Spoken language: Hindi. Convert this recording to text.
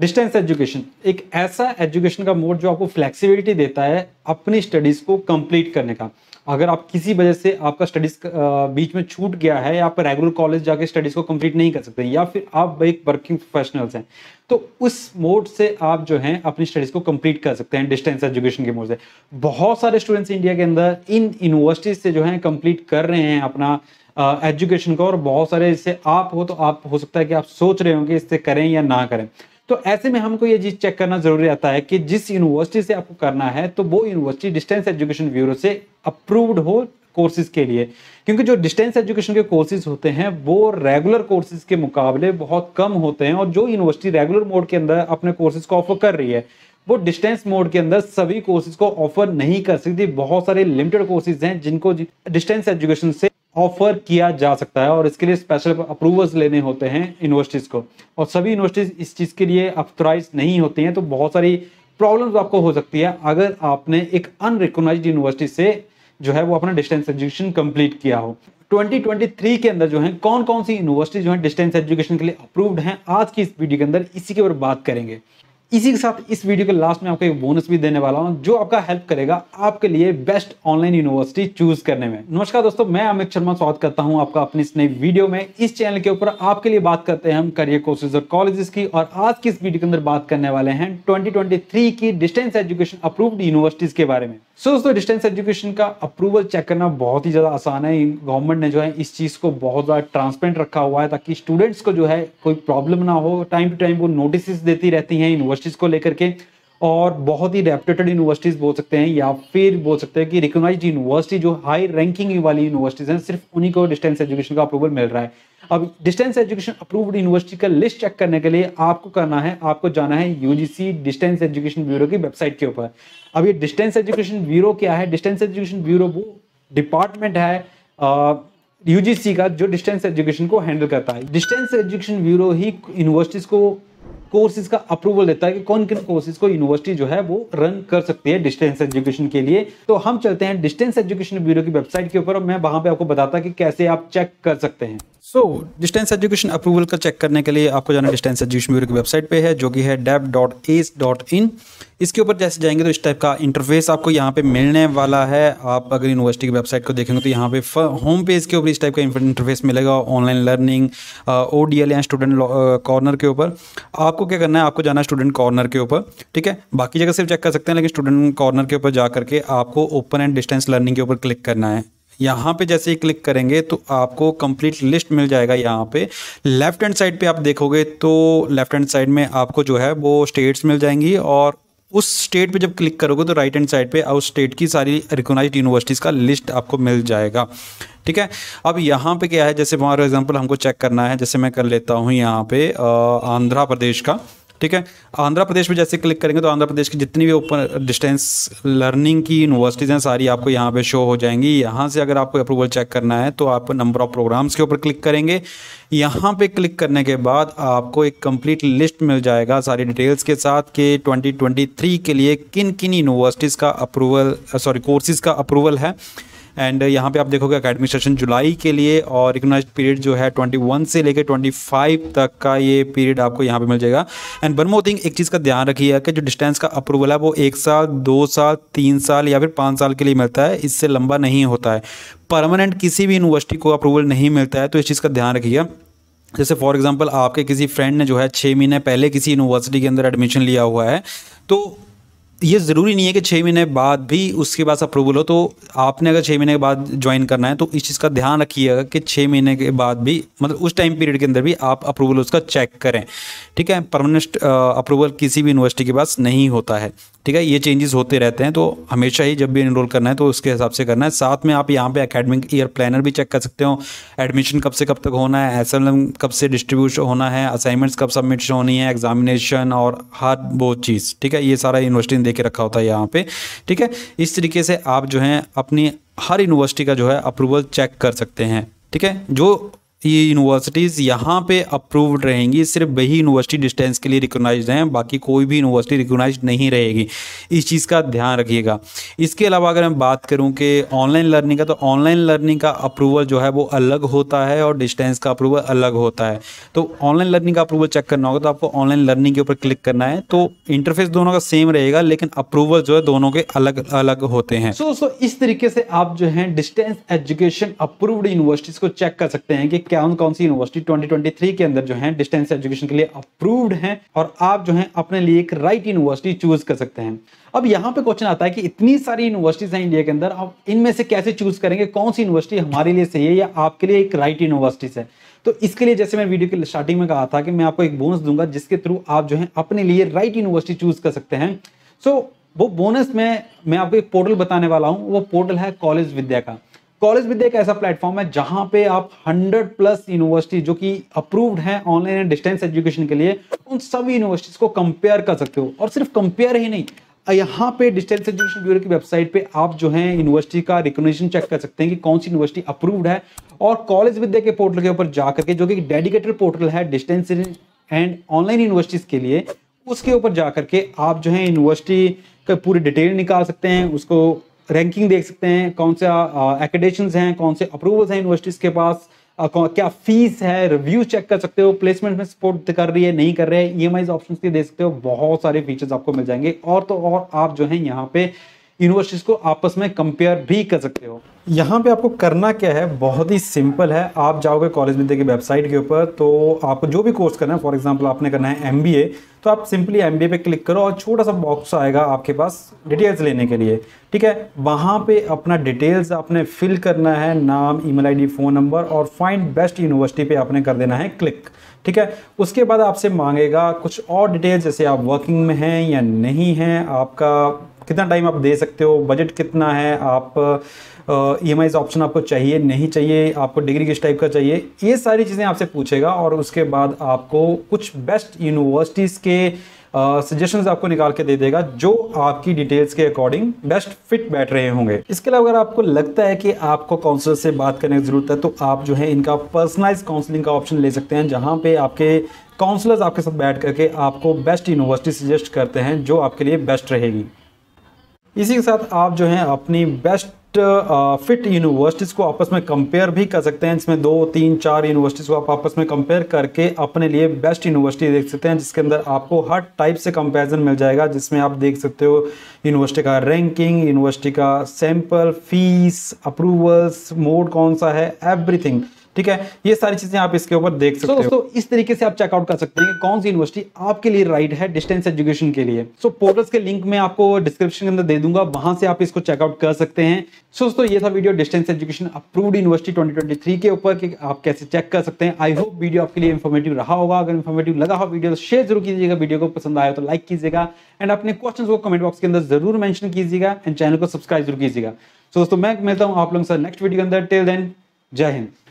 डिस्टेंस एजुकेशन एक ऐसा एजुकेशन का मोड जो आपको फ्लेक्सिबिलिटी देता है अपनी स्टडीज़ को कंप्लीट करने का अगर आप किसी वजह से आपका स्टडीज़ बीच में छूट गया है या आप रेगुलर कॉलेज जाके स्टडीज़ को कंप्लीट नहीं कर सकते या फिर आप एक वर्किंग प्रोफेशनल्स हैं तो उस मोड से आप जो हैं अपनी स्टडीज़ को कंप्लीट कर सकते हैं डिस्टेंस एजुकेशन के मोड से बहुत सारे स्टूडेंट्स इंडिया के अंदर इन यूनिवर्सिटीज़ से जो है कंप्लीट कर रहे हैं अपना एजुकेशन को और बहुत सारे इससे आप हो तो आप हो सकता है कि आप सोच रहे हो कि इससे करें या ना करें तो ऐसे में हमको ये चीज चेक करना जरूरी रहता है कि जिस यूनिवर्सिटी से आपको करना है तो वो यूनिवर्सिटी डिस्टेंस एजुकेशन ब्यूरो से अप्रूव्ड हो कोर्सेज के लिए क्योंकि जो डिस्टेंस एजुकेशन के कोर्सेज होते हैं वो रेगुलर कोर्सेज के मुकाबले बहुत कम होते हैं और जो यूनिवर्सिटी रेगुलर मोड के अंदर अपने कोर्सेज को ऑफर कर रही है वो डिस्टेंस मोड के अंदर सभी कोर्सेज को ऑफर नहीं कर सकती बहुत सारे लिमिटेड कोर्सेज हैं जिनको डिस्टेंस एजुकेशन से ऑफर किया जा सकता है और इसके लिए स्पेशल अप्रूवल्स लेने होते हैं यूनिवर्सिटीज़ को और सभी यूनिवर्सिटीज़ इस चीज़ के लिए अथोराइज नहीं होती हैं तो बहुत सारी प्रॉब्लम्स आपको हो सकती है अगर आपने एक अनरिकोगनाइज यूनिवर्सिटी से जो है वो अपना डिस्टेंस एजुकेशन कंप्लीट किया हो 2023 के अंदर जो है कौन कौन सी यूनिवर्सिटी जो है डिस्टेंस एजुकेशन के लिए अप्रूव्ड हैं आज की इस वीडियो के अंदर इसी के ऊपर बात करेंगे इसी के साथ इस वीडियो के लास्ट में आपको एक बोनस भी देने वाला हूँ जो आपका हेल्प करेगा आपके लिए बेस्ट ऑनलाइन यूनिवर्सिटी चूज करने में नमस्कार दोस्तों मैं अमित शर्मा स्वागत करता हूं आपका अपनी इस नई वीडियो में इस चैनल के ऊपर आपके लिए बात करते हैं हम करियर कोर्सेज और कॉलेजेस की और आज की इस वीडियो के अंदर बात करने वाले हैं ट्वेंटी की डिस्टेंस एजुकेशन अप्रूव्ड यूनिवर्सिटीज के बारे में सो दोस्तों डिस्टेंस एजुकेशन का अप्रूवल चेक करना बहुत ही ज़्यादा आसान है गवर्नमेंट ने जो है इस चीज़ को बहुत ज़्यादा ट्रांसपेरेंट रखा हुआ है ताकि स्टूडेंट्स को जो है कोई प्रॉब्लम ना हो टाइम टू टाइम वो नोटिस देती रहती हैं यूनिवर्सिटीज़ को लेकर के और बहुत ही रेप्यूटेड यूनिवर्सिटीज़ बोल सकते हैं या फिर बोल सकते हैं कि रिकोगनाइज यूनिवर्सिटी जो हाई रैंकिंग वाली यूनिवर्सिटीज़ हैं सिर्फ उन्हीं को डिस्टेंस एजुकेशन का अप्रूवल मिल रहा है अब डिस्टेंस एजुकेशन अप्रूव्ड यूनिवर्सिटी का लिस्ट चेक करने के लिए आपको करना है आपको जाना है यूजीसी डिस्टेंस एजुकेशन ब्यूरो की वेबसाइट के ऊपर अब ये डिस्टेंस एजुकेशन ब्यूरो क्या है डिस्टेंस एजुकेशन ब्यूरो वो डिपार्टमेंट है यूजीसी का जो डिस्टेंस एजुकेशन को हैंडल करता है डिस्टेंस एजुकेशन ब्यूरो ही यूनिवर्सिटीज़ को कोर्सेज का अप्रूवल देता है कि कौन किन कोर्सेज को यूनिवर्सिटी जो है वो रन कर सकती है डिस्टेंस एजुकेशन के लिए तो हम चलते हैं डिस्टेंस एजुकेशन ब्यूरो की वेबसाइट के ऊपर और मैं वहां पे आपको बताता कि कैसे आप चेक कर सकते हैं सो डिस्टेंस एजुकेशन अप्रूवल का चेक करने के लिए आपको जाना डिस्टेंस एजुकेशन ब्यूरो की वेबसाइट पे है जो कि है deb dot S dot in इसके ऊपर जैसे जाएंगे तो इस टाइप का इंटरफेस आपको यहाँ पे मिलने वाला है आप अगर यूनिवर्सिटी की वेबसाइट को देखेंगे तो यहाँ पे होम पेज के ऊपर इस टाइप का इंटरफेस मिलेगा online learning O D L या स्टूडेंट कॉर्नर के ऊपर आपको क्या करना है आपको जाना है स्टूडेंट कॉर्नर के ऊपर ठीक है बाकी जगह सिर्फ चेक कर सकते हैं लेकिन स्टूडेंट कॉर्नर के ऊपर जा करके आपको ओपन एंड डिस्टेंस लर्निंग के ऊपर क्लिक करना है यहाँ पे जैसे ही क्लिक करेंगे तो आपको कंप्लीट लिस्ट मिल जाएगा यहाँ पे लेफ्ट हैंड साइड पे आप देखोगे तो लेफ्ट हैंड साइड में आपको जो है वो स्टेट्स मिल जाएंगी और उस स्टेट पे जब क्लिक करोगे तो राइट हैंड साइड पे उस स्टेट की सारी रिकोगनाइज यूनिवर्सिटीज़ का लिस्ट आपको मिल जाएगा ठीक है अब यहाँ पे क्या है जैसे फॉर एग्जांपल हमको चेक करना है जैसे मैं कर लेता हूँ यहाँ पे आंध्रा प्रदेश का ठीक है आंध्र प्रदेश में जैसे क्लिक करेंगे तो आंध्र प्रदेश की जितनी भी ओपन डिस्टेंस लर्निंग की यूनिवर्सिटीज़ हैं सारी आपको यहाँ पे शो हो जाएंगी यहाँ से अगर आपको अप्रूवल चेक करना है तो आप नंबर ऑफ प्रोग्राम्स के ऊपर क्लिक करेंगे यहाँ पे क्लिक करने के बाद आपको एक कंप्लीट लिस्ट मिल जाएगा सारी डिटेल्स के साथ कि 2023 के लिए किन किन यूनिवर्सिटीज़ का अप्रूवल सॉरी कोर्सेज़ का अप्रूवल है एंड uh, यहाँ पे आप देखोगे अकेडमी सेशन जुलाई के लिए और इकोनॉमिक पीरियड जो है 21 से लेकर 25 तक का ये पीरियड आपको यहाँ पे मिल जाएगा एंड वन मोर थिंग एक चीज़ का ध्यान रखिएगा कि जो डिस्टेंस का अप्रूवल है वो एक साल दो साल तीन साल या फिर पाँच साल के लिए मिलता है इससे लंबा नहीं होता है परमानेंट किसी भी यूनिवर्सिटी को अप्रूवल नहीं मिलता है तो इस चीज़ का ध्यान रखिएगा जैसे फॉर एग्जांपल आपके किसी फ्रेंड ने जो है छः महीने पहले किसी यूनिवर्सिटी के अंदर एडमिशन लिया हुआ है तो ये ज़रूरी नहीं है कि छः महीने बाद भी उसके पास अप्रूवल हो तो आपने अगर छः महीने के बाद ज्वाइन करना है तो इस चीज़ का ध्यान रखिएगा कि छः महीने के बाद भी मतलब उस टाइम पीरियड के अंदर भी आप अप्रूवल उसका चेक करें ठीक है परमानेंट अप्रूवल किसी भी यूनिवर्सिटी के पास नहीं होता है ठीक है ये चेंजेस होते रहते हैं तो हमेशा ही जब भी इनरोल करना है तो उसके हिसाब से करना है साथ में आप यहाँ पर अकेडमिक ईयर प्लानर भी चेक कर सकते हो एडमिशन कब से कब तक होना है एस कब से डिस्ट्रीब्यूट होना है असाइनमेंट्स कब सबमिट होनी है एग्जामिनेशन और हर वो चीज़ ठीक है ये सारा यूनिवर्सिटी लेके रखा होता है यहाँ पे ठीक है इस तरीके से आप जो है अपनी हर यूनिवर्सिटी का जो है अप्रूवल चेक कर सकते हैं ठीक है जो ये यूनिवर्सिटीज़ यहाँ पे अप्रूव्ड रहेंगी सिर्फ वही यूनिवर्सिटी डिस्टेंस के लिए रिकोगनाइज हैं बाकी कोई भी यूनिवर्सिटी रिकोगनाइज नहीं रहेगी इस चीज़ का ध्यान रखिएगा इसके अलावा अगर मैं बात करूँ कि ऑनलाइन लर्निंग का तो ऑनलाइन लर्निंग का अप्रूवल जो है वो अलग होता है और डिस्टेंस का अप्रूवल अलग होता है तो ऑनलाइन लर्निंग का अप्रूवल चेक करना होगा तो आपको ऑनलाइन लर्निंग के ऊपर क्लिक करना है तो इंटरफेस दोनों का सेम रहेगा लेकिन अप्रूवल जो है दोनों के अलग अलग होते हैं सो सो इस तरीके से आप जो है डिस्टेंस एजुकेशन अप्रूव्ड यूनिवर्सिटीज़ को चेक कर सकते हैं कि कौन कौन सी यूनिवर्सिटी 2023 के अंदर जो है डिस्टेंस एजुकेशन के लिए अप्रूव्ड हैं और आप जो है अपने लिए एक राइट यूनिवर्सिटी चूज कर सकते हैं अब यहाँ पे क्वेश्चन आता है कि इतनी सारी यूनिवर्सिटीज हैं इंडिया के अंदर आप इनमें से कैसे चूज करेंगे कौन सी यूनिवर्सिटी हमारे लिए सही है या आपके लिए एक राइट यूनिवर्सिटीज है तो इसके लिए जैसे मैं वीडियो के स्टार्टिंग में कहा था कि मैं आपको एक बोनस दूंगा जिसके थ्रू आप जो है अपने लिए राइट यूनिवर्सिटी चूज कर सकते हैं सो वो बोनस में मैं आपको एक पोर्टल बताने वाला हूँ वो पोर्टल है कॉलेज विद्या का कॉलेज विद्या एक ऐसा प्लेटफॉर्म है जहां पे आप 100 प्लस यूनिवर्सिटी जो कि अप्रूव्ड हैं ऑनलाइन एंड डिस्टेंस एजुकेशन के लिए उन सभी यूनिवर्सिटीज को कंपेयर कर सकते हो और सिर्फ कंपेयर ही नहीं यहाँ पे डिस्टेंस एजुकेशन ब्यूरो की वेबसाइट पे आप जो है यूनिवर्सिटी का रिकोगशन चेक कर सकते हैं कि कौन सी यूनिवर्सिटी अप्रूव्ड है और कॉलेज विद्या के पोर्टल के ऊपर जाकर के जो कि डेडिकेटेड पोर्टल है डिस्टेंस एंड ऑनलाइन यूनिवर्सिटीज के लिए उसके ऊपर जा करके आप जो है यूनिवर्सिटी का पूरी डिटेल निकाल सकते हैं उसको रैंकिंग देख सकते हैं कौन से एकेडेशन हैं कौन से अप्रूवल्स हैं यूनिवर्सिटीज़ के पास क्या फीस है रिव्यू चेक कर सकते हो प्लेसमेंट में सपोर्ट कर रही है नहीं कर रहे हैं ई एम आई ऑप्शन देख सकते हो बहुत सारे फीचर्स आपको मिल जाएंगे और तो और आप जो है यहाँ पे यूनिवर्सिटीज़ को आपस में कंपेयर भी कर सकते हो यहाँ पे आपको करना क्या है बहुत ही सिंपल है आप जाओगे कॉलेज में देखिए वेबसाइट के ऊपर तो आपको जो भी कोर्स करना है फॉर एग्जांपल आपने करना है एम तो आप सिंपली एम पे क्लिक करो और छोटा सा बॉक्स आएगा आपके पास डिटेल्स लेने के लिए ठीक है वहाँ पे अपना डिटेल्स आपने फिल करना है नाम ई मेल फ़ोन नंबर और फाइंड बेस्ट यूनिवर्सिटी पे आपने कर देना है क्लिक ठीक है उसके बाद आपसे मांगेगा कुछ और डिटेल्स जैसे आप वर्किंग में हैं या नहीं हैं आपका कितना टाइम आप दे सकते हो बजट कितना है आप ई एम ऑप्शन आपको चाहिए नहीं चाहिए आपको डिग्री किस टाइप का चाहिए ये सारी चीज़ें आपसे पूछेगा और उसके बाद आपको कुछ बेस्ट यूनिवर्सिटीज़ के सजेशंस uh, आपको निकाल के दे देगा जो आपकी डिटेल्स के अकॉर्डिंग बेस्ट फिट बैठ रहे होंगे इसके अलावा अगर आपको लगता है कि आपको काउंसलर से बात करने की ज़रूरत है तो आप जो है इनका पर्सनलाइज काउंसलिंग का ऑप्शन ले सकते हैं जहाँ पे आपके काउंसलर्स आपके साथ बैठ करके आपको बेस्ट यूनिवर्सिटी सजेस्ट करते हैं जो आपके लिए बेस्ट रहेगी इसी के साथ आप जो है अपनी बेस्ट फिट यूनिवर्सिटीज़ को आपस में कंपेयर भी कर सकते हैं इसमें दो तीन चार यूनिवर्सिटीज़ को आप आपस में कंपेयर करके अपने लिए बेस्ट यूनिवर्सिटी देख सकते हैं जिसके अंदर आपको हर टाइप से कंपैरिजन मिल जाएगा जिसमें आप देख सकते हो यूनिवर्सिटी का रैंकिंग यूनिवर्सिटी का सैम्पल फीस अप्रूवल्स मोड कौन सा है एवरीथिंग ठीक है ये सारी चीजें आप इसके ऊपर देख सकते so, हो दोस्तों इस तरीके से आप चेकआउट कर सकते हैं कि कौन सी यूनिवर्सिटी आपके लिए राइट है डिस्टेंस एजुकेशन के लिए सो so, पोर्टल्स के लिंक में आपको डिस्क्रिप्शन के अंदर दे दूंगा वहां से आप इसको चेकआउट कर सकते हैं सो so, दोस्तों ये था video distance education approved university 2023 के ऊपर आप कैसे चेक कर सकते हैं आई होप वीडियो आपके लिए इन्फॉर्मेटिव रहा होगा अगर इन्फॉर्मेटिव लगा हो वीडियो तो शेयर जरूर कीजिएगा वीडियो को पसंद आया तो लाइक कीजिएगा एंड अपने क्वेश्चन को कमेंट बॉक्स के अंदर जरूर मैंशन कीजिएगा एंड चैनल को सब्सक्राइब जरूर कीजिएगा सो दोस्तों मैं मिलता हूं आप लोगों से नेक्स्ट वीडियो के अंदर टिल देन जय हिंद